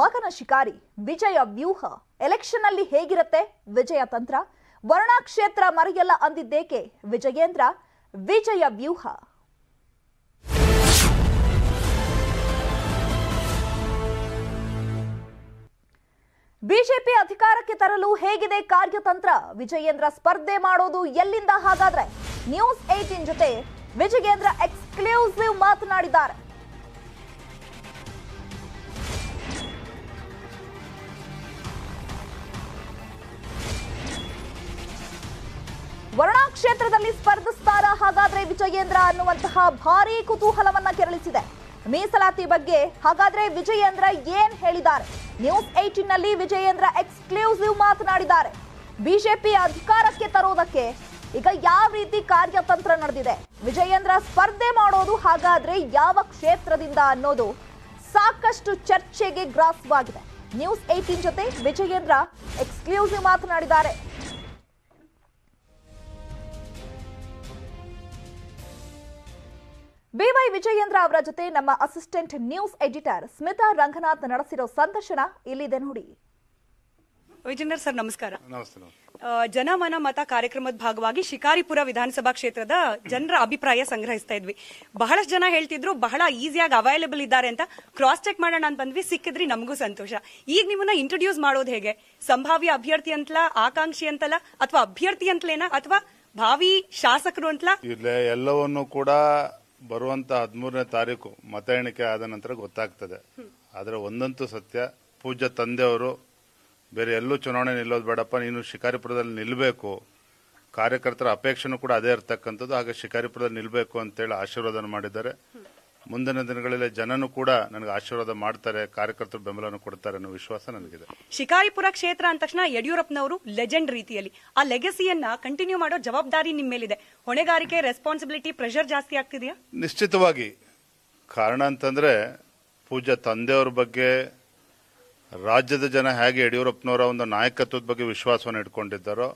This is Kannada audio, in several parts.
ಮಗನ ಶಿಕಾರಿ ವಿಜಯ ವ್ಯೂಹ ಎಲೆಕ್ಷನ್ ಅಲ್ಲಿ ಹೇಗಿರುತ್ತೆ ವಿಜಯ ತಂತ್ರ ವರುಣಾ ಕ್ಷೇತ್ರ ಮರೆಯಲ್ಲ ಅಂದಿದ್ದೇಕೆ ವಿಜಯೇಂದ್ರ ವಿಜಯ ವ್ಯೂಹ ಬಿಜೆಪಿ ಅಧಿಕಾರಕ್ಕೆ ತರಲು ಹೇಗಿದೆ ಕಾರ್ಯತಂತ್ರ ವಿಜಯೇಂದ್ರ ಸ್ಪರ್ಧೆ ಮಾಡೋದು ಎಲ್ಲಿಂದ ಹಾಗಾದ್ರೆ ನ್ಯೂಸ್ ಏಟೀನ್ ಜೊತೆ ವಿಜಯೇಂದ್ರ ಎಕ್ಸ್ಕ್ಲೂಸಿವ್ ಮಾತನಾಡಿದ್ದಾರೆ ಕ್ಷೇತ್ರದಲ್ಲಿ ಸ್ಪರ್ಧಿಸ್ತಾರ ಹಾಗಾದ್ರೆ ವಿಜಯೇಂದ್ರ ಅನ್ನುವಂತಹ ಭಾರಿ ಕುತೂಹಲವನ್ನ ಕೆರಳಿಸಿದೆ ಮೀಸಲಾತಿ ಬಗ್ಗೆ ಹಾಗಾದ್ರೆ ವಿಜಯೇಂದ್ರ ಏನ್ ಹೇಳಿದ್ದಾರೆ ನ್ಯೂಸ್ ಏಟೀನ್ ನಲ್ಲಿ ವಿಜಯೇಂದ್ರ ಎಕ್ಸ್ಕ್ಲೂಸಿವ್ ಮಾತನಾಡಿದ್ದಾರೆ ಬಿಜೆಪಿ ಅಧಿಕಾರಕ್ಕೆ ತರೋದಕ್ಕೆ ಈಗ ಯಾವ ರೀತಿ ಕಾರ್ಯತಂತ್ರ ನಡೆದಿದೆ ವಿಜಯೇಂದ್ರ ಸ್ಪರ್ಧೆ ಮಾಡೋದು ಹಾಗಾದ್ರೆ ಯಾವ ಕ್ಷೇತ್ರದಿಂದ ಅನ್ನೋದು ಸಾಕಷ್ಟು ಚರ್ಚೆಗೆ ಗ್ರಾಸವಾಗಿದೆ ನ್ಯೂಸ್ ಏಟೀನ್ ಜೊತೆ ವಿಜಯೇಂದ್ರ ಎಕ್ಸ್ಕ್ಲೂಸಿವ್ ಮಾತನಾಡಿದ್ದಾರೆ ಬಿವೈ ವಿಜಯೇಂದ್ರ ಅವರ ಜೊತೆ ನಮ್ಮ assistant news editor Smita Ranganath ನಡೆಸಿರೋ ಸಂದರ್ಶನ ಇಲ್ಲಿದೆ ನೋಡಿ ವಿಜೇಂದ್ರ ಸರ್ ನಮಸ್ಕಾರ ಜನಮನ ಮತ ಕಾರ್ಯಕ್ರಮದ ಭಾಗವಾಗಿ ಶಿಕಾರಿಪುರ ವಿಧಾನಸಭಾ ಕ್ಷೇತ್ರದ ಜನರ ಅಭಿಪ್ರಾಯ ಸಂಗ್ರಹಿಸ್ತಾ ಇದ್ವಿ ಬಹಳಷ್ಟು ಜನ ಹೇಳ್ತಿದ್ರು ಬಹಳ ಈಸಿಯಾಗಿ ಅವೈಲೇಬಲ್ ಇದ್ದಾರೆ ಅಂತ ಕ್ರಾಸ್ ಚೆಕ್ ಮಾಡೋಣ ಅಂತ ಬಂದ್ವಿ ಸಿಕ್ಕಿದ್ರಿ ನಮಗೂ ಸಂತೋಷ ಈಗ ನಿಮ್ಮನ್ನ ಇಂಟ್ರೊಡ್ಯೂಸ್ ಮಾಡೋದು ಹೇಗೆ ಸಂಭಾವ್ಯ ಅಭ್ಯರ್ಥಿ ಅಂತಲಾ ಆಕಾಂಕ್ಷಿ ಅಂತಲಾ ಅಥವಾ ಅಭ್ಯರ್ಥಿ ಅಂತಲೇನಾ ಅಥವಾ ಭಾವಿ ಶಾಸಕರು ಅಂತಲಾ ಎಲ್ಲವನ್ನೂ ಕೂಡ ಬರುವಂತ ಹದಿಮೂರನೇ ತಾರೀಕು ಮತ ಎಣಿಕೆ ಆದ ನಂತರ ಗೊತ್ತಾಗ್ತದೆ ಆದರೆ ಒಂದಂತೂ ಸತ್ಯ ಪೂಜಾ ತಂದೆಯವರು ಬೇರೆ ಎಲ್ಲೂ ಚುನಾವಣೆ ನಿಲ್ಲೋದು ಬೇಡಪ್ಪ ನೀನು ಶಿಕಾರಿಪುರದಲ್ಲಿ ನಿಲ್ಲಬೇಕು ಕಾರ್ಯಕರ್ತರ ಅಪೇಕ್ಷೆನೂ ಕೂಡ ಅದೇ ಇರತಕ್ಕಂಥದ್ದು ಹಾಗೆ ಶಿಕಾರಿಪುರದಲ್ಲಿ ನಿಲ್ಲಬೇಕು ಅಂತೇಳಿ ಆಶೀರ್ವಾದ ಮಾಡಿದ್ದಾರೆ ಮುಂದಿನ ದಿನಗಳಲ್ಲಿ ಜನನು ಕೂಡ ನನಗೆ ಆಶೀರ್ವಾದ ಮಾಡ್ತಾರೆ ಕಾರ್ಯಕರ್ತರು ಬೆಂಬಲವನ್ನು ಕೊಡ್ತಾರೆ ಅನ್ನೋ ವಿಶ್ವಾಸ ನನಗಿದೆ ಶಿಕಾರಿಪುರ ಕ್ಷೇತ್ರ ಅಂದ ತಕ್ಷಣ ಯಡಿಯೂರಪ್ಪನವರು ಲೆಜೆಂಡ್ ರೀತಿಯಲ್ಲಿ ಆ ಲೆಗಸಿಯನ್ನ ಕಂಟಿನ್ಯೂ ಮಾಡೋ ಜವಾಬ್ದಾರಿ ನಿಮ್ಮ ಮೇಲಿದೆ ಹೊಣೆಗಾರಿಕೆ ರೆಸ್ಪಾನ್ಸಿಬಿಲಿಟಿ ಪ್ರೆಷರ್ ಜಾಸ್ತಿ ಆಗ್ತಿದೆಯಾ ನಿಶ್ಚಿತವಾಗಿ ಕಾರಣ ಅಂತಂದ್ರೆ ಪೂಜಾ ತಂದೆಯವ್ರ ಬಗ್ಗೆ ರಾಜ್ಯದ ಜನ ಹೇಗೆ ಯಡಿಯೂರಪ್ಪನವರ ಒಂದು ನಾಯಕತ್ವದ ಬಗ್ಗೆ ವಿಶ್ವಾಸವನ್ನು ಇಟ್ಕೊಂಡಿದ್ದಾರೋ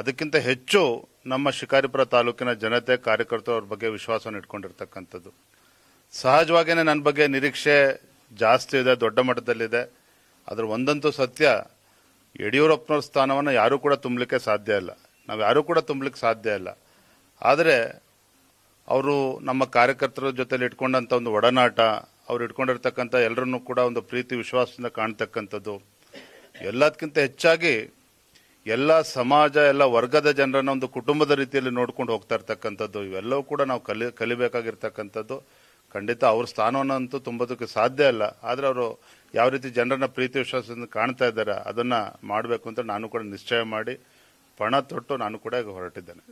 ಅದಕ್ಕಿಂತ ಹೆಚ್ಚು ನಮ್ಮ ಶಿಕಾರಿಪುರ ತಾಲೂಕಿನ ಜನತೆ ಕಾರ್ಯಕರ್ತರು ಅವ್ರ ಬಗ್ಗೆ ವಿಶ್ವಾಸವನ್ನು ಇಟ್ಕೊಂಡಿರ್ತಕ್ಕಂಥದ್ದು ಸಹಜವಾಗಿಯೇ ನನ್ನ ಬಗ್ಗೆ ನಿರೀಕ್ಷೆ ಜಾಸ್ತಿ ಇದೆ ದೊಡ್ಡ ಮಟ್ಟದಲ್ಲಿದೆ ಅದರ ಒಂದಂತೂ ಸತ್ಯ ಯಡಿಯೂರಪ್ಪನವ್ರ ಸ್ಥಾನವನ್ನು ಯಾರೂ ಕೂಡ ತುಂಬಲಿಕ್ಕೆ ಸಾಧ್ಯ ಇಲ್ಲ ನಾವು ಯಾರೂ ಕೂಡ ತುಂಬಲಿಕ್ಕೆ ಸಾಧ್ಯ ಇಲ್ಲ ಆದರೆ ಅವರು ನಮ್ಮ ಕಾರ್ಯಕರ್ತರ ಜೊತೆಲಿ ಇಟ್ಕೊಂಡಂಥ ಒಂದು ಒಡನಾಟ ಅವ್ರು ಇಟ್ಕೊಂಡಿರ್ತಕ್ಕಂಥ ಎಲ್ಲರನ್ನೂ ಕೂಡ ಒಂದು ಪ್ರೀತಿ ವಿಶ್ವಾಸದಿಂದ ಕಾಣ್ತಕ್ಕಂಥದ್ದು ಎಲ್ಲದಕ್ಕಿಂತ ಹೆಚ್ಚಾಗಿ ಎಲ್ಲ ಸಮಾಜ ಎಲ್ಲ ವರ್ಗದ ಜನರನ್ನ ಒಂದು ಕುಟುಂಬದ ರೀತಿಯಲ್ಲಿ ನೋಡ್ಕೊಂಡು ಹೋಗ್ತಾ ಇರ್ತಕ್ಕಂಥದ್ದು ಇವೆಲ್ಲವೂ ಕೂಡ ನಾವು ಕಲಿ ಕಲಿಬೇಕಾಗಿರ್ತಕ್ಕಂಥದ್ದು ಖಂಡಿತ ಅವ್ರ ಸ್ಥಾನವನ್ನು ಅಂತೂ ತುಂಬೋದಕ್ಕೆ ಸಾಧ್ಯ ಇಲ್ಲ ಆದರೆ ಅವರು ಯಾವ ರೀತಿ ಜನರನ್ನ ಪ್ರೀತಿ ವಿಶ್ವಾಸದಿಂದ ಕಾಣ್ತಾ ಇದ್ದಾರೆ ಅದನ್ನು ಮಾಡಬೇಕು ಅಂತ ನಾನು ಕೂಡ ನಿಶ್ಚಯ ಮಾಡಿ ಪಣ ತೊಟ್ಟು ನಾನು ಕೂಡ ಹೊರಟಿದ್ದೇನೆ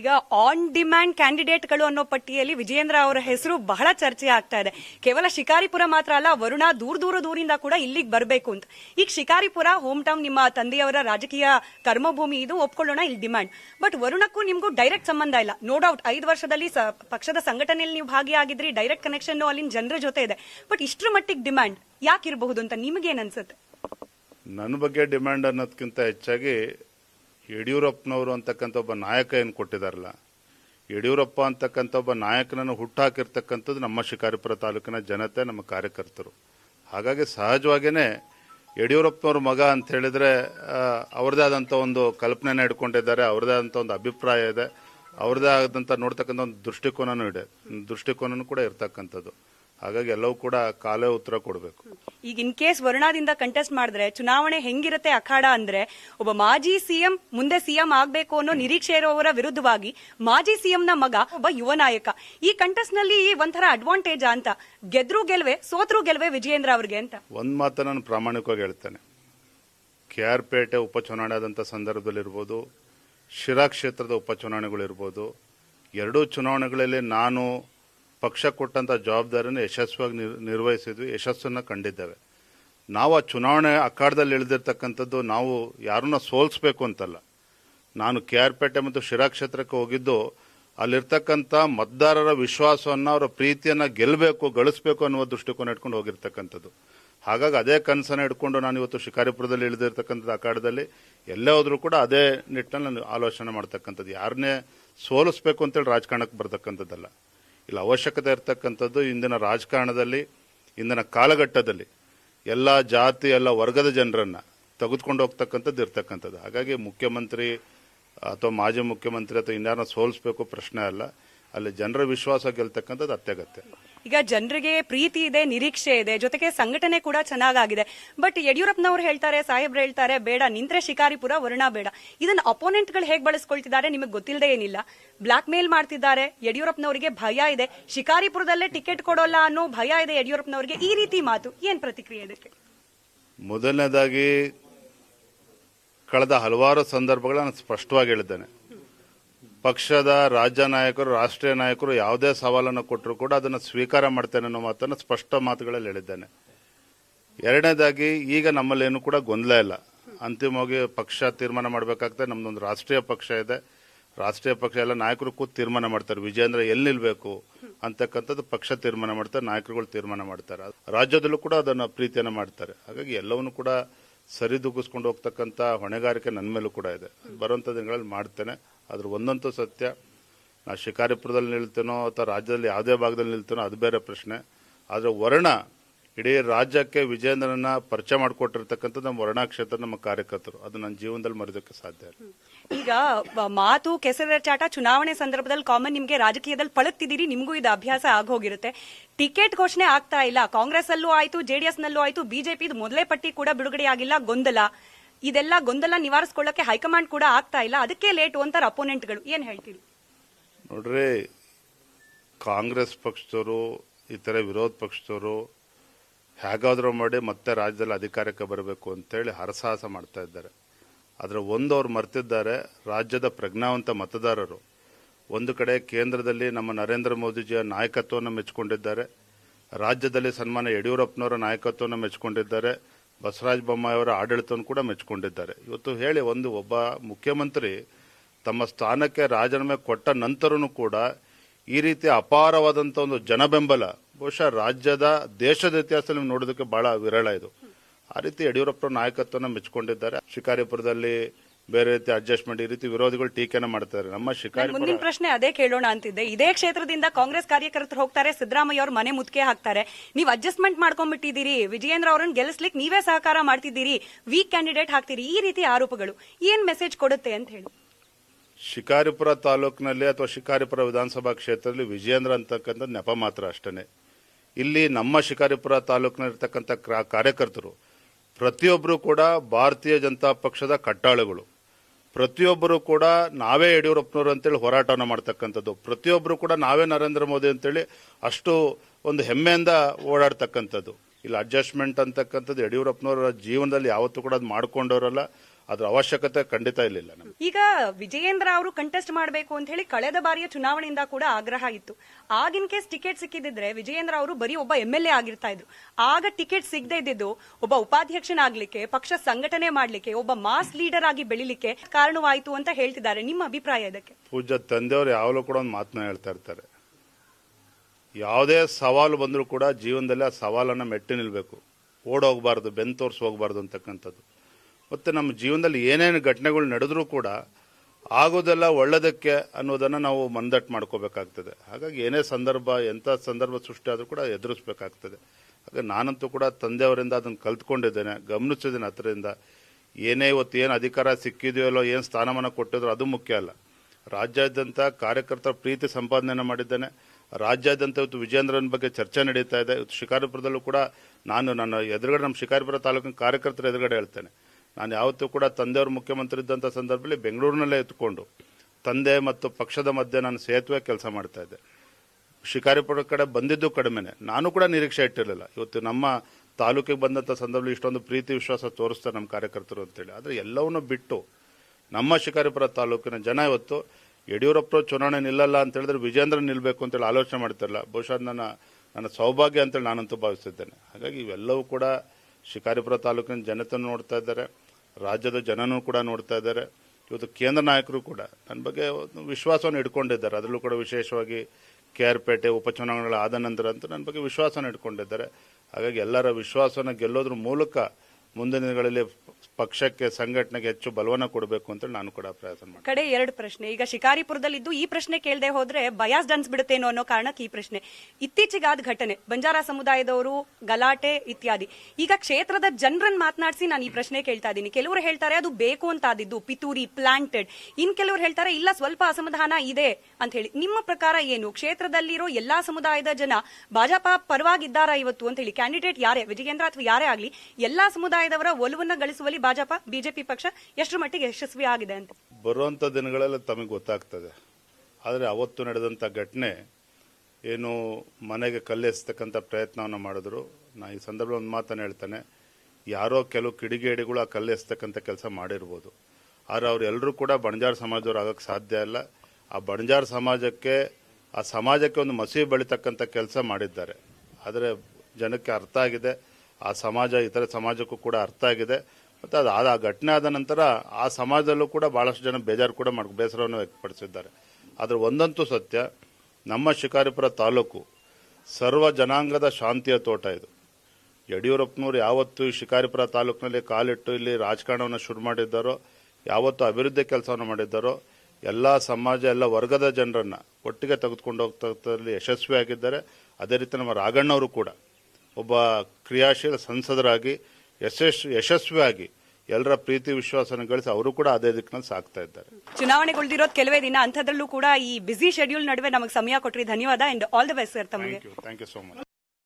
ಈಗ ಆನ್ ಡಿಮ್ಯಾಂಡ್ ಕ್ಯಾಂಡಿಡೇಟ್ಗಳು ಅನ್ನೋ ಪಟ್ಟಿಯಲ್ಲಿ ವಿಜಯೇಂದ್ರ ಅವರ ಹೆಸರು ಬಹಳ ಚರ್ಚೆ ಆಗ್ತಾ ಇದೆ ಕೇವಲ ಶಿಕಾರಿಪುರ ಮಾತ್ರ ಅಲ್ಲ ವರುಣ ದೂರ ದೂರ ದೂರಿಂದ ಕೂಡ ಇಲ್ಲಿಗೆ ಬರಬೇಕು ಅಂತ ಈಗ ಶಿಕಾರಿಪುರ ಹೋಮ್ ಟೌನ್ ನಿಮ್ಮ ತಂದೆಯವರ ರಾಜಕೀಯ ಕರ್ಮಭೂಮಿ ಇದು ಒಪ್ಕೊಳ್ಳೋಣ ಇಲ್ಲಿ ಡಿಮ್ಯಾಂಡ್ ಬಟ್ ವರುಣಕ್ಕೂ ನಿಮಗೂ ಡೈರೆಕ್ಟ್ ಸಂಬಂಧ ಇಲ್ಲ ನೋ ಡೌಟ್ ಐದು ವರ್ಷದಲ್ಲಿ ಪಕ್ಷದ ಸಂಘಟನೆಯಲ್ಲಿ ನೀವು ಭಾಗಿಯಾಗಿದ್ರಿ ಡೈರೆಕ್ಟ್ ಕನೆಕ್ಷನ್ ಅಲ್ಲಿನ ಜನರ ಜೊತೆ ಇದೆ ಬಟ್ ಇಷ್ಟರ ಮಟ್ಟಿಗೆ ಡಿಮ್ಯಾಂಡ್ ಯಾಕಿರಬಹುದು ಅಂತ ನಿಮಗೇನು ಅನ್ಸುತ್ತೆ ನನ್ನ ಬಗ್ಗೆ ಡಿಮ್ಯಾಂಡ್ ಅನ್ನೋದಕ್ಕಿಂತ ಹೆಚ್ಚಾಗಿ ಯಡಿಯೂರಪ್ಪನವರು ಅಂತಕ್ಕಂಥ ಒಬ್ಬ ನಾಯಕ ಏನು ಕೊಟ್ಟಿದಾರಲ್ಲ ಯಡಿಯೂರಪ್ಪ ಅಂತಕ್ಕಂಥ ಒಬ್ಬ ನಾಯಕನನ್ನು ಹುಟ್ಟಾಕಿರ್ತಕ್ಕಂಥದ್ದು ನಮ್ಮ ಶಿಕಾರಿಪುರ ತಾಲೂಕಿನ ಜನತೆ ನಮ್ಮ ಕಾರ್ಯಕರ್ತರು ಹಾಗಾಗಿ ಸಹಜವಾಗಿಯೇ ಯಡಿಯೂರಪ್ಪನವ್ರ ಮಗ ಅಂತ ಹೇಳಿದರೆ ಅವ್ರದ್ದೇ ಆದಂಥ ಒಂದು ಕಲ್ಪನೆನ ಇಟ್ಕೊಂಡಿದ್ದಾರೆ ಅವ್ರದೇ ಆದಂಥ ಒಂದು ಅಭಿಪ್ರಾಯ ಇದೆ ಅವ್ರದ್ದೇ ಆದಂಥ ನೋಡ್ತಕ್ಕಂಥ ಒಂದು ದೃಷ್ಟಿಕೋನನೂ ಇದೆ ದೃಷ್ಟಿಕೋನನೂ ಕೂಡ ಇರ್ತಕ್ಕಂಥದ್ದು ಹಾಗಾಗಿ ಎಲ್ಲವೂ ಕೂಡ ಕಾಲೇ ಉತ್ತರ ಕೊಡಬೇಕು ಈಗ ಇನ್ ಕೇಸ್ ವರುಣಾದಿಂದ ಕಂಟೆಸ್ಟ್ ಮಾಡಿದ್ರೆ ಚುನಾವಣೆ ಹೆಂಗಿರುತ್ತೆ ಅಖಾಡ ಅಂದ್ರೆ ಒಬ್ಬ ಮಾಜಿ ಸಿಎಂ ಮುಂದೆ ಸಿಎಂ ಆಗಬೇಕು ಅನ್ನೋ ನಿರೀಕ್ಷೆ ಇರುವವರ ವಿರುದ್ಧವಾಗಿ ಮಾಜಿ ಸಿಎಂನ ಮಗ ಒಬ್ಬ ಯುವ ನಾಯಕ ಈ ಕಂಟೆಸ್ಟ್ ನಲ್ಲಿ ಒಂಥರ ಅಡ್ವಾಂಟೇಜ್ ಅಂತ ಗೆದ್ರು ಗೆಲ್ವೆ ಸೋತ್ರು ಗೆಲ್ವೆ ವಿಜಯೇಂದ್ರ ಅವ್ರಿಗೆ ಅಂತ ಒಂದು ಮಾತು ನಾನು ಪ್ರಾಮಾಣಿಕವಾಗಿ ಹೇಳ್ತೇನೆ ಕೆ ಆರ್ ಪೇಟೆ ಉಪಚುನಾವಣೆಯಾದಂಥ ಸಂದರ್ಭದಲ್ಲಿರ್ಬೋದು ಶಿರಾ ಕ್ಷೇತ್ರದ ಉಪಚುನಾವಣೆಗಳಿರ್ಬೋದು ಎರಡೂ ಚುನಾವಣೆಗಳಲ್ಲಿ ನಾನು ಪಕ್ಷ ಕೊಟ್ಟಂಥ ಜವಾಬ್ದಾರಿಯನ್ನು ಯಶಸ್ವಿಯಾಗಿ ನಿರ್ ನಿರ್ವಹಿಸಿದ್ವಿ ಯಶಸ್ಸನ್ನು ಕಂಡಿದ್ದೇವೆ ನಾವು ಆ ಚುನಾವಣೆ ಅಖಾಡದಲ್ಲಿ ಇಳಿದಿರ್ತಕ್ಕಂಥದ್ದು ನಾವು ಯಾರನ್ನ ಸೋಲಿಸ್ಬೇಕು ಅಂತಲ್ಲ ನಾನು ಕೆ ಆರ್ ಪೇಟೆ ಮತ್ತು ಶಿರಾ ಕ್ಷೇತ್ರಕ್ಕೆ ಹೋಗಿದ್ದು ಅಲ್ಲಿರ್ತಕ್ಕಂಥ ಮತದಾರರ ವಿಶ್ವಾಸವನ್ನು ಅವರ ಪ್ರೀತಿಯನ್ನು ಗೆಲ್ಲಬೇಕು ಗಳಿಸ್ಬೇಕು ಅನ್ನುವ ದೃಷ್ಟಿಕೋನ ಇಟ್ಕೊಂಡು ಹೋಗಿರ್ತಕ್ಕಂಥದ್ದು ಹಾಗಾಗಿ ಅದೇ ಕನಸನ್ನು ಇಟ್ಕೊಂಡು ನಾನು ಇವತ್ತು ಶಿಕಾರಿಪುರದಲ್ಲಿ ಇಳಿದಿರ್ತಕ್ಕಂಥದ್ದು ಅಖಾಡದಲ್ಲಿ ಎಲ್ಲೇ ಹೋದರೂ ಕೂಡ ಅದೇ ನಿಟ್ಟಿನಲ್ಲಿ ನಾನು ಆಲೋಚನೆ ಮಾಡ್ತಕ್ಕಂಥದ್ದು ಯಾರನ್ನೇ ಸೋಲಿಸ್ಬೇಕು ಅಂತೇಳಿ ರಾಜಕಾರಣಕ್ಕೆ ಬರ್ತಕ್ಕಂಥದ್ದಲ್ಲ ಇಲ್ಲ ಅವಶ್ಯಕತೆ ಇರ್ತಕ್ಕಂಥದ್ದು ಇಂದಿನ ರಾಜಕಾರಣದಲ್ಲಿ ಇಂದಿನ ಕಾಲಘಟ್ಟದಲ್ಲಿ ಎಲ್ಲ ಜಾತಿ ಎಲ್ಲ ವರ್ಗದ ಜನರನ್ನು ತೆಗೆದುಕೊಂಡು ಹೋಗ್ತಕ್ಕಂಥದ್ದು ಇರ್ತಕ್ಕಂಥದ್ದು ಹಾಗಾಗಿ ಮುಖ್ಯಮಂತ್ರಿ ಅಥವಾ ಮಾಜಿ ಮುಖ್ಯಮಂತ್ರಿ ಅಥವಾ ಇನ್ಯಾರನ್ನ ಸೋಲಿಸ್ಬೇಕು ಪ್ರಶ್ನೆ ಅಲ್ಲ ಅಲ್ಲಿ ಜನರ ವಿಶ್ವಾಸ ಗೆಲ್ತಕ್ಕಂಥದ್ದು ಅತ್ಯಗತ್ಯ ಈಗ ಜನರಿಗೆ ಪ್ರೀತಿ ಇದೆ ನಿರೀಕ್ಷೆ ಇದೆ ಜೊತೆಗೆ ಸಂಘಟನೆ ಕೂಡ ಚೆನ್ನಾಗಾಗಿದೆ ಬಟ್ ಯಡಿಯೂರಪ್ಪನವರು ಹೇಳ್ತಾರೆ ಸಾಹೇಬ್ರು ಹೇಳ್ತಾರೆ ಬೇಡ ನಿಂತ್ರೆ ಶಿಕಾರಿಪುರ ವರ್ಣ ಬೇಡ ಇದನ್ನ ಅಪೋನೆಂಟ್ಗಳು ಹೇಗೆ ಬಳಸ್ಕೊಳ್ತಿದ್ದಾರೆ ನಿಮಗೆ ಗೊತ್ತಿಲ್ಲದೆ ಏನಿಲ್ಲ ಬ್ಲಾಕ್ ಮೇಲ್ ಮಾಡ್ತಿದ್ದಾರೆ ಯಡಿಯೂರಪ್ಪನವರಿಗೆ ಭಯ ಇದೆ ಶಿಕಾರಿಪುರದಲ್ಲೇ ಟಿಕೆಟ್ ಕೊಡೋಲ್ಲ ಅನ್ನೋ ಭಯ ಇದೆ ಯಡಿಯೂರಪ್ಪನವರಿಗೆ ಈ ರೀತಿ ಮಾತು ಏನ್ ಪ್ರತಿಕ್ರಿಯೆ ಇದಕ್ಕೆ ಮೊದಲನೇದಾಗಿ ಕಳೆದ ಹಲವಾರು ಸಂದರ್ಭಗಳು ನಾನು ಸ್ಪಷ್ಟವಾಗಿ ಹೇಳಿದ್ದೇನೆ ಪಕ್ಷದ ರಾಜ್ಯ ನಾಯಕರು ರಾಷ್ಟ್ರೀಯ ನಾಯಕರು ಯಾವುದೇ ಸವಾಲನ್ನು ಕೊಟ್ಟರು ಕೂಡ ಅದನ್ನು ಸ್ವೀಕಾರ ಮಾಡ್ತೇನೆ ಅನ್ನೋ ಮಾತನ್ನು ಸ್ಪಷ್ಟ ಮಾತುಗಳಲ್ಲಿ ಹೇಳಿದ್ದೇನೆ ಎರಡನೇದಾಗಿ ಈಗ ನಮ್ಮಲ್ಲೇನು ಕೂಡ ಗೊಂದಲ ಇಲ್ಲ ಅಂತಿಮವಾಗಿ ಪಕ್ಷ ತೀರ್ಮಾನ ಮಾಡಬೇಕಾಗ್ತದೆ ನಮ್ಮದೊಂದು ರಾಷ್ಟ್ರೀಯ ಪಕ್ಷ ಇದೆ ರಾಷ್ಟ್ರೀಯ ಪಕ್ಷ ಎಲ್ಲ ನಾಯಕರು ಕೂತು ತೀರ್ಮಾನ ಮಾಡ್ತಾರೆ ವಿಜೇಂದ್ರ ಎಲ್ಲಿ ನಿಲ್ಬೇಕು ಅಂತಕ್ಕಂಥದ್ದು ಪಕ್ಷ ತೀರ್ಮಾನ ಮಾಡ್ತಾರೆ ನಾಯಕರುಗಳು ತೀರ್ಮಾನ ಮಾಡ್ತಾರೆ ರಾಜ್ಯದಲ್ಲೂ ಕೂಡ ಅದನ್ನು ಪ್ರೀತಿಯನ್ನು ಮಾಡ್ತಾರೆ ಹಾಗಾಗಿ ಎಲ್ಲವನ್ನೂ ಕೂಡ ಸರಿದೂಗಿಸ್ಕೊಂಡು ಹೋಗ್ತಕ್ಕಂಥ ಹೊಣೆಗಾರಿಕೆ ನನ್ನ ಮೇಲೂ ಕೂಡ ಇದೆ ಬರುವಂಥ ದಿನಗಳಲ್ಲಿ ಮಾಡ್ತೇನೆ ಅದ್ರ ಒಂದಂತೂ ಸತ್ಯ ನಾ ಶಿಕಾರಿಪುರದಲ್ಲಿ ನಿಲ್ತೇನೋ ಅಥವಾ ರಾಜ್ಯದಲ್ಲಿ ಯಾವುದೇ ಭಾಗದಲ್ಲಿ ನಿಲ್ತೇನೋ ಅದು ಬೇರೆ ಪ್ರಶ್ನೆ ಆದರೆ ವರ್ಣ ಇಡೀ ರಾಜ್ಯಕ್ಕೆ ವಿಜೇಂದ್ರನ ಪರಿಚಯ ಮಾಡಿಕೊಟ್ಟಿರ್ತಕ್ಕಂಥ ನಮ್ಮ ವರ್ಣ ಕ್ಷೇತ್ರ ನಮ್ಮ ಕಾರ್ಯಕರ್ತರು ಅದು ನನ್ನ ಜೀವನದಲ್ಲಿ ಮರೆಯೋದಕ್ಕೆ ಸಾಧ್ಯ ಈಗ ಮಾತು ಕೆಸರ ಚಾಟ ಚುನಾವಣೆ ಸಂದರ್ಭದಲ್ಲಿ ಕಾಮನ್ ನಿಮಗೆ ರಾಜಕೀಯದಲ್ಲಿ ಪಳಗ್ತಿದ್ದೀರಿ ನಿಮಗೂ ಇದು ಅಭ್ಯಾಸ ಆಗೋಗಿರುತ್ತೆ ಟಿಕೆಟ್ ಘೋಷಣೆ ಆಗ್ತಾ ಇಲ್ಲ ಕಾಂಗ್ರೆಸ್ ಅಲ್ಲೂ ಆಯ್ತು ಜೆಡಿಎಸ್ ನಲ್ಲೂ ಆಯ್ತು ಬಿಜೆಪಿ ಮೊದಲೇ ಪಟ್ಟಿ ಕೂಡ ಬಿಡುಗಡೆ ಆಗಿಲ್ಲ ಗೊಂದಲ ಇದೆಲ್ಲ ಗೊಂದಲ ನಿವಾರಿಸ್ಕೊಳ್ಳಕ್ಕೆ ಹೈಕಮಾಂಡ್ ಕೂಡ ಆಗ್ತಾ ಇಲ್ಲ ಅದಕ್ಕೆ ಲೇಟ್ ಅಂತಾರೆ ಅಪೋನೆಂಟ್ಗಳು ಏನ್ ಹೇಳ್ತೀರಿ ನೋಡ್ರಿ ಕಾಂಗ್ರೆಸ್ ಪಕ್ಷದವರು ಇತರ ವಿರೋಧ ಪಕ್ಷದವರು ಹೇಗಾದರೂ ಮಾಡಿ ಮತ್ತೆ ರಾಜ್ಯದಲ್ಲಿ ಅಧಿಕಾರಕ್ಕೆ ಬರಬೇಕು ಅಂತೇಳಿ ಹರಸಾಹಸ ಮಾಡ್ತಾ ಇದ್ದಾರೆ ಆದರೆ ಒಂದು ಅವ್ರು ಮರ್ತಿದ್ದಾರೆ ರಾಜ್ಯದ ಪ್ರಜ್ಞಾವಂತ ಮತದಾರರು ಒಂದು ಕಡೆ ಕೇಂದ್ರದಲ್ಲಿ ನಮ್ಮ ನರೇಂದ್ರ ಮೋದಿಜಿಯ ನಾಯಕತ್ವವನ್ನು ಮೆಚ್ಚಿಕೊಂಡಿದ್ದಾರೆ ರಾಜ್ಯದಲ್ಲಿ ಸನ್ಮಾನ ಯಡಿಯೂರಪ್ಪನವರ ನಾಯಕತ್ವವನ್ನು ಮೆಚ್ಚಿಕೊಂಡಿದ್ದಾರೆ ಬಸವರಾಜ ಬೊಮ್ಮಾಯಿಯವರ ಆಡಳಿತವನ್ನು ಕೂಡ ಮೆಚ್ಚಿಕೊಂಡಿದ್ದಾರೆ ಇವತ್ತು ಹೇಳಿ ಒಂದು ಒಬ್ಬ ಮುಖ್ಯಮಂತ್ರಿ ತಮ್ಮ ಸ್ಥಾನಕ್ಕೆ ರಾಜೀನಾಮೆ ಕೊಟ್ಟ ನಂತರವೂ ಕೂಡ ಈ ರೀತಿ ಅಪಾರವಾದಂಥ ಒಂದು ಜನಬೆಂಬಲ ಬಹುಶಃ ರಾಜ್ಯದ ದೇಶದ ಇತಿಹಾಸದಲ್ಲಿ ನೋಡೋದಕ್ಕೆ ಬಹಳ ವಿರಳ ಇದು ಆ ರೀತಿ ಯಡಿಯೂರಪ್ಪ ನಾಯಕತ್ವನ ಮೆಚ್ಚಿಕೊಂಡಿದ್ದಾರೆ ಶಿಕಾರಿಪುರದಲ್ಲಿ ಬೇರೆ ರೀತಿ ಅಡ್ಜಸ್ಟ್ಮೆಂಟ್ ಈ ರೀತಿ ವಿರೋಧಿಗಳು ಟೀಕೆನ ಮಾಡ್ತಾರೆ ನಮ್ಮ ಶಿಕಾರಿ ಮುಂದಿನ ಪ್ರಶ್ನೆ ಅದೇ ಕೇಳೋಣ ಅಂತಿದ್ದೆ ಇದೇ ಕ್ಷೇತ್ರದಿಂದ ಕಾಂಗ್ರೆಸ್ ಕಾರ್ಯಕರ್ತರು ಹೋಗ್ತಾರೆ ಸಿದ್ದರಾಮಯ್ಯ ಅವ್ರ ಮನೆ ಮುತ್ತಿಗೆ ಹಾಕ್ತಾರೆ ನೀವು ಅಡ್ಜಸ್ಟ್ಮೆಂಟ್ ಮಾಡ್ಕೊಂಡ್ಬಿಟ್ಟಿದ್ದೀರಿ ವಿಜಯೇಂದ್ರ ಅವರನ್ನು ಗೆಲ್ಲಿಸ್ಲಿಕ್ಕೆ ನೀವೇ ಸಹಕಾರ ಮಾಡ್ತಿದ್ದೀರಿ ವೀಕ್ ಕ್ಯಾಂಡಿಡೇಟ್ ಹಾಕ್ತೀರಿ ಈ ರೀತಿ ಆರೋಪಗಳು ಏನ್ ಮೆಸೇಜ್ ಕೊಡುತ್ತೆ ಅಂತ ಹೇಳಿ ಶಿಕಾರಿಪುರ ತಾಲೂಕಿನಲ್ಲಿ ಅಥವಾ ಶಿಕಾರಿಪುರ ವಿಧಾನಸಭಾ ಕ್ಷೇತ್ರದಲ್ಲಿ ವಿಜಯೇಂದ್ರ ಅಂತಕ್ಕಂಥ ನೆಪ ಮಾತ್ರ ಅಷ್ಟೇ ಇಲ್ಲಿ ನಮ್ಮ ಶಿಕಾರಿಪುರ ತಾಲೂಕಿನಲ್ಲಿರ್ತಕ್ಕಂಥ ಕಾರ್ಯಕರ್ತರು ಪ್ರತಿಯೊಬ್ಬರು ಕೂಡ ಭಾರತೀಯ ಜನತಾ ಪಕ್ಷದ ಕಟ್ಟಾಳುಗಳು ಪ್ರತಿಯೊಬ್ಬರು ಕೂಡ ನಾವೇ ಯಡಿಯೂರಪ್ಪನವರು ಅಂತೇಳಿ ಹೋರಾಟವನ್ನು ಮಾಡ್ತಕ್ಕಂಥದ್ದು ಪ್ರತಿಯೊಬ್ಬರು ಕೂಡ ನಾವೇ ನರೇಂದ್ರ ಮೋದಿ ಅಂತೇಳಿ ಅಷ್ಟು ಒಂದು ಹೆಮ್ಮೆಯಿಂದ ಓಡಾಡ್ತಕ್ಕಂಥದ್ದು ಇಲ್ಲಿ ಅಡ್ಜಸ್ಟ್ಮೆಂಟ್ ಅಂತಕ್ಕಂಥದ್ದು ಯಡಿಯೂರಪ್ಪನವರ ಜೀವನದಲ್ಲಿ ಯಾವತ್ತೂ ಕೂಡ ಅದು ಮಾಡ್ಕೊಂಡವರಲ್ಲ ಅದರ ಅವಶ್ಯಕತೆ ಖಂಡಿತ ಇರಲಿಲ್ಲ ಈಗ ವಿಜಯೇಂದ್ರ ಅವರು ಕಂಟೆಸ್ಟ್ ಮಾಡಬೇಕು ಅಂತ ಹೇಳಿ ಕಳೆದ ಬಾರಿಯ ಚುನಾವಣೆಯಿಂದ ಕೂಡ ಆಗ್ರಹ ಇತ್ತು ಆಗಿನ ಕೇಸ್ ಟಿಕೆಟ್ ಸಿಕ್ಕಿದ್ರೆ ವಿಜಯೇಂದ್ರ ಅವರು ಬರೀ ಒಬ್ಬ ಎಂ ಎಲ್ ಎ ಆಗಿರ್ತಾ ಇದ್ರು ಆಗ ಟಿಕೆಟ್ ಸಿಗದೆ ಇದ್ದಿದ್ದು ಒಬ್ಬ ಉಪಾಧ್ಯಕ್ಷನಾಗ್ಲಿಕ್ಕೆ ಪಕ್ಷ ಸಂಘಟನೆ ಮಾಡ್ಲಿಕ್ಕೆ ಒಬ್ಬ ಮಾಸ್ ಲೀಡರ್ ಆಗಿ ಬೆಳಿಲಿಕ್ಕೆ ಕಾರಣವಾಯಿತು ಅಂತ ಹೇಳ್ತಿದ್ದಾರೆ ನಿಮ್ಮ ಅಭಿಪ್ರಾಯ ಇದಕ್ಕೆ ಪೂಜ್ಯ ತಂದೆಯವರು ಯಾವಾಗಲೂ ಕೂಡ ಒಂದು ಮಾತನ್ನ ಹೇಳ್ತಾ ಇರ್ತಾರೆ ಯಾವುದೇ ಸವಾಲು ಬಂದರೂ ಕೂಡ ಜೀವನದಲ್ಲಿ ಆ ಸವಾಲನ್ನು ಮೆಟ್ಟಿ ನಿಲ್ಬೇಕು ಓಡೋಗ್ಬಾರ್ದು ಬೆನ್ ತೋರಿಸ್ ಹೋಗ್ಬಾರ್ದು ಅಂತಕ್ಕಂಥದ್ದು ಮತ್ತು ನಮ್ಮ ಜೀವನದಲ್ಲಿ ಏನೇನು ಘಟನೆಗಳು ನಡೆದರೂ ಕೂಡ ಆಗೋದೆಲ್ಲ ಒಳ್ಳೆದಕ್ಕೆ ಅನ್ನೋದನ್ನು ನಾವು ಮಂದಟ್ಟು ಮಾಡ್ಕೋಬೇಕಾಗ್ತದೆ ಹಾಗಾಗಿ ಏನೇ ಸಂದರ್ಭ ಎಂಥ ಸಂದರ್ಭ ಸೃಷ್ಟಿಯಾದರೂ ಕೂಡ ಎದುರಿಸ್ಬೇಕಾಗ್ತದೆ ಹಾಗೆ ನಾನಂತೂ ಕೂಡ ತಂದೆಯವರಿಂದ ಅದನ್ನು ಕಲ್ತ್ಕೊಂಡಿದ್ದೇನೆ ಗಮನಿಸಿದ್ದೇನೆ ಹತ್ರದಿಂದ ಏನೇ ಇವತ್ತು ಏನು ಅಧಿಕಾರ ಸಿಕ್ಕಿದೆಯೋ ಏನು ಸ್ಥಾನಮಾನ ಕೊಟ್ಟಿದ್ರು ಅದು ಮುಖ್ಯ ಅಲ್ಲ ರಾಜ್ಯಾದ್ಯಂತ ಕಾರ್ಯಕರ್ತರ ಪ್ರೀತಿ ಸಂಪಾದನೆಯನ್ನು ಮಾಡಿದ್ದೇನೆ ರಾಜ್ಯಾದ್ಯಂತ ಇವತ್ತು ವಿಜೇಂದ್ರನ ಬಗ್ಗೆ ಚರ್ಚೆ ನಡೀತಾ ಇದೆ ಇವತ್ತು ಶಿಕಾರಿಪುರದಲ್ಲೂ ಕೂಡ ನಾನು ನನ್ನ ಎದುರುಗಡೆ ನಮ್ಮ ಶಿಕಾರಿಪುರ ತಾಲೂಕಿನ ಕಾರ್ಯಕರ್ತರ ಎದುರುಗಡೆ ಹೇಳ್ತೇನೆ ನಾನು ಯಾವತ್ತೂ ಕೂಡ ತಂದೆಯವರು ಮುಖ್ಯಮಂತ್ರಿ ಇದ್ದಂಥ ಸಂದರ್ಭದಲ್ಲಿ ಬೆಂಗಳೂರಿನಲ್ಲೇ ಎತ್ಕೊಂಡು ತಂದೆ ಮತ್ತು ಪಕ್ಷದ ಮಧ್ಯೆ ನಾನು ಸೇತುವೆ ಕೆಲಸ ಮಾಡ್ತಾ ಇದ್ದೆ ಶಿಕಾರಿಪುರ ಕಡೆ ಬಂದಿದ್ದು ಕಡಿಮೆನೆ ನಾನು ಕೂಡ ನಿರೀಕ್ಷೆ ಇಟ್ಟಿರಲಿಲ್ಲ ಇವತ್ತು ನಮ್ಮ ತಾಲೂಕಿಗೆ ಬಂದಂಥ ಸಂದರ್ಭದಲ್ಲಿ ಇಷ್ಟೊಂದು ಪ್ರೀತಿ ವಿಶ್ವಾಸ ತೋರಿಸ್ತಾರೆ ನಮ್ಮ ಕಾರ್ಯಕರ್ತರು ಅಂತೇಳಿ ಆದರೆ ಎಲ್ಲವನ್ನೂ ಬಿಟ್ಟು ನಮ್ಮ ಶಿಕಾರಿಪುರ ತಾಲೂಕಿನ ಜನ ಇವತ್ತು ಯಡಿಯೂರಪ್ಪರು ಚುನಾವಣೆ ನಿಲ್ಲಲ್ಲ ಅಂತ ಹೇಳಿದ್ರೆ ವಿಜೇಂದ್ರ ನಿಲ್ಲಬೇಕು ಅಂತೇಳಿ ಆಲೋಚನೆ ಮಾಡ್ತಿರಲ್ಲ ಬಹುಶಃ ನನ್ನ ನನ್ನ ಸೌಭಾಗ್ಯ ಅಂತೇಳಿ ನಾನಂತೂ ಭಾವಿಸ್ತಿದ್ದೇನೆ ಹಾಗಾಗಿ ಇವೆಲ್ಲವೂ ಕೂಡ ಶಿಕಾರಿಪುರ ತಾಲೂಕಿನ ಜನತೆ ನೋಡ್ತಾ ಇದ್ದಾರೆ ರಾಜ್ಯದ ಜನನೂ ಕೂಡ ನೋಡ್ತಾ ಇದ್ದಾರೆ ಇವತ್ತು ಕೇಂದ್ರ ನಾಯಕರು ಕೂಡ ನನ್ನ ಬಗ್ಗೆ ವಿಶ್ವಾಸವನ್ನು ಇಟ್ಕೊಂಡಿದ್ದಾರೆ ಅದರಲ್ಲೂ ಕೂಡ ವಿಶೇಷವಾಗಿ ಕೆ ಆರ್ ಪೇಟೆ ಉಪಚುನಾವಣೆಗಳು ಆದ ನಂತರ ಅಂತೂ ನನ್ನ ಬಗ್ಗೆ ವಿಶ್ವಾಸನ ಇಟ್ಕೊಂಡಿದ್ದಾರೆ ಹಾಗಾಗಿ ಎಲ್ಲರ ವಿಶ್ವಾಸನ ಗೆಲ್ಲೋದ್ರ ಮೂಲಕ ಮುಂದಿನ ದಿನಗಳಲ್ಲಿ ಪಕ್ಷಕ್ಕೆ ಸಂಘಟನೆಗೆ ಹೆಚ್ಚು ಬಲವನ್ನ ಕೊಡಬೇಕು ಅಂತ ನಾನು ಕೂಡ ಪ್ರಯತ್ನ ಮಾಡ್ತೀನಿ ಕಡೆ ಎರಡು ಪ್ರಶ್ನೆ ಈಗ ಶಿಕಾರಿಪುರದಲ್ಲಿ ಇದ್ದು ಈ ಪ್ರಶ್ನೆ ಕೇಳದೆ ಹೋದ್ರೆ ಬಯಾಸ್ ಡನ್ಸ್ ಬಿಡುತ್ತೇನೋ ಅನ್ನೋ ಕಾರಣಕ್ಕೆ ಈ ಪ್ರಶ್ನೆ ಇತ್ತೀಚೆಗಾದ ಘಟನೆ ಬಂಜಾರ ಸಮುದಾಯದವರು ಗಲಾಟೆ ಇತ್ಯಾದಿ ಈಗ ಕ್ಷೇತ್ರದ ಜನರನ್ನ ಮಾತನಾಡಿಸಿ ನಾನು ಈ ಪ್ರಶ್ನೆ ಕೇಳ್ತಾ ಇದ್ದೀನಿ ಕೆಲವರು ಹೇಳ್ತಾರೆ ಅದು ಬೇಕು ಅಂತ ಆದಿದ್ದು ಪಿತೂರಿ ಪ್ಲಾಂಟೆಡ್ ಇನ್ ಕೆಲವರು ಹೇಳ್ತಾರೆ ಇಲ್ಲ ಸ್ವಲ್ಪ ಅಸಮಾಧಾನ ಇದೆ ಅಂತ ಹೇಳಿ ನಿಮ್ಮ ಪ್ರಕಾರ ಏನು ಕ್ಷೇತ್ರದಲ್ಲಿರೋ ಎಲ್ಲಾ ಸಮುದಾಯದ ಜನ ಭಾಜಪಾ ಪರವಾಗಿದ್ದಾರಾ ಇವತ್ತು ಅಂತ ಹೇಳಿ ಕ್ಯಾಂಡಿಡೇಟ್ ಯಾರೇ ವಿಜಯೇಂದ್ರ ಅಥವಾ ಯಾರೇ ಆಗ್ಲಿ ಎಲ್ಲಾ ಸಮುದಾಯ ಸಮುದಾಯದವರ ಒಲುವನ್ನ ಗಳಿಸುವಲ್ಲಿ ಭಾಜಪ ಬಿಜೆಪಿ ಪಕ್ಷ ಎಷ್ಟು ಮಟ್ಟಿಗೆ ಯಶಸ್ವಿ ಆಗಿದೆ ಅಂತ ಬರುವಂತ ದಿನಗಳಲ್ಲಿ ತಮಗೆ ಗೊತ್ತಾಗ್ತದೆ ಆದರೆ ಅವತ್ತು ನಡೆದಂತ ಘಟನೆ ಏನು ಮನೆಗೆ ಕಲ್ಲೆಸತಕ್ಕಂಥ ಪ್ರಯತ್ನವನ್ನು ಮಾಡಿದ್ರು ನಾ ಈ ಸಂದರ್ಭದಲ್ಲಿ ಒಂದು ಮಾತನ್ನು ಹೇಳ್ತಾನೆ ಯಾರೋ ಕೆಲವು ಕಿಡಿಗೇಡಿಗಳು ಆ ಕಲ್ಲೆಸ್ತಕ್ಕಂಥ ಕೆಲಸ ಮಾಡಿರ್ಬೋದು ಆದರೆ ಅವರೆಲ್ಲರೂ ಕೂಡ ಬಣಜಾರ ಸಮಾಜದವ್ರು ಆಗೋಕ್ಕೆ ಸಾಧ್ಯ ಇಲ್ಲ ಆ ಬಣಜಾರ ಸಮಾಜಕ್ಕೆ ಆ ಸಮಾಜಕ್ಕೆ ಒಂದು ಮಸಿ ಬೆಳೀತಕ್ಕಂಥ ಕೆಲಸ ಮಾಡಿದ್ದಾರೆ ಆದರೆ ಜನಕ್ಕೆ ಅರ್ಥ ಆಗಿದೆ ಆ ಸಮಾಜ ಇತರ ಸಮಾಜಕ್ಕೂ ಕೂಡ ಅರ್ಥ ಆಗಿದೆ ಮತ್ತು ಅದು ಆ ಘಟನೆ ಆದ ನಂತರ ಆ ಸಮಾಜದಲ್ಲೂ ಕೂಡ ಭಾಳಷ್ಟು ಜನ ಬೇಜಾರು ಕೂಡ ಮಾಡಿ ಬೇಸರವನ್ನು ವ್ಯಕ್ತಪಡಿಸಿದ್ದಾರೆ ಆದರೆ ಒಂದಂತೂ ಸತ್ಯ ನಮ್ಮ ಶಿಕಾರಿಪುರ ತಾಲೂಕು ಸರ್ವ ಜನಾಂಗದ ಶಾಂತಿಯ ತೋಟ ಇದು ಯಡಿಯೂರಪ್ಪನವರು ಯಾವತ್ತು ಈ ಶಿಕಾರಿಪುರ ತಾಲೂಕಿನಲ್ಲಿ ಕಾಲಿಟ್ಟು ಇಲ್ಲಿ ರಾಜಕಾರಣವನ್ನು ಶುರು ಮಾಡಿದ್ದಾರೋ ಯಾವತ್ತು ಅಭಿವೃದ್ಧಿ ಕೆಲಸವನ್ನು ಮಾಡಿದ್ದಾರೋ ಎಲ್ಲ ಸಮಾಜ ಎಲ್ಲ ವರ್ಗದ ಜನರನ್ನು ಒಟ್ಟಿಗೆ ತೆಗೆದುಕೊಂಡು ಯಶಸ್ವಿ ಯಶಸ್ವಿಯಾಗಿದ್ದಾರೆ ಅದೇ ರೀತಿ ನಮ್ಮ ರಾಘಣ್ಣವರು ಕೂಡ ಒಬ್ಬ ಕ್ರಿಯಾಶೀಲ ಸಂಸದರಾಗಿ ಯಶಸ್ ಯಶಸ್ವಿಯಾಗಿ ಎಲ್ಲರ ಪ್ರೀತಿ ವಿಶ್ವಾಸನ ಗಳಿಸಿ ಅವರು ಕೂಡ ಅದೇ ದಿಕ್ಕಿನಲ್ಲಿ ಸಾಕ್ತಾ ಇದ್ದಾರೆ ಚುನಾವಣೆಗೊಳ್ದಿರೋದು ಕೆಲವೇ ದಿನ ಅಂಥದ್ರಲ್ಲೂ ಕೂಡ ಈ ಬಿಸಿ ಶೆಡ್ಯೂಲ್ ನಡುವೆ ನಮಗೆ ಸಮಯ ಕೊಟ್ರಿ ಧನ್ಯವಾದ and all the best sir ತಮಗೆ ಥ್ಯಾಂಕ್ ಯು ಸೋ ಮಚ್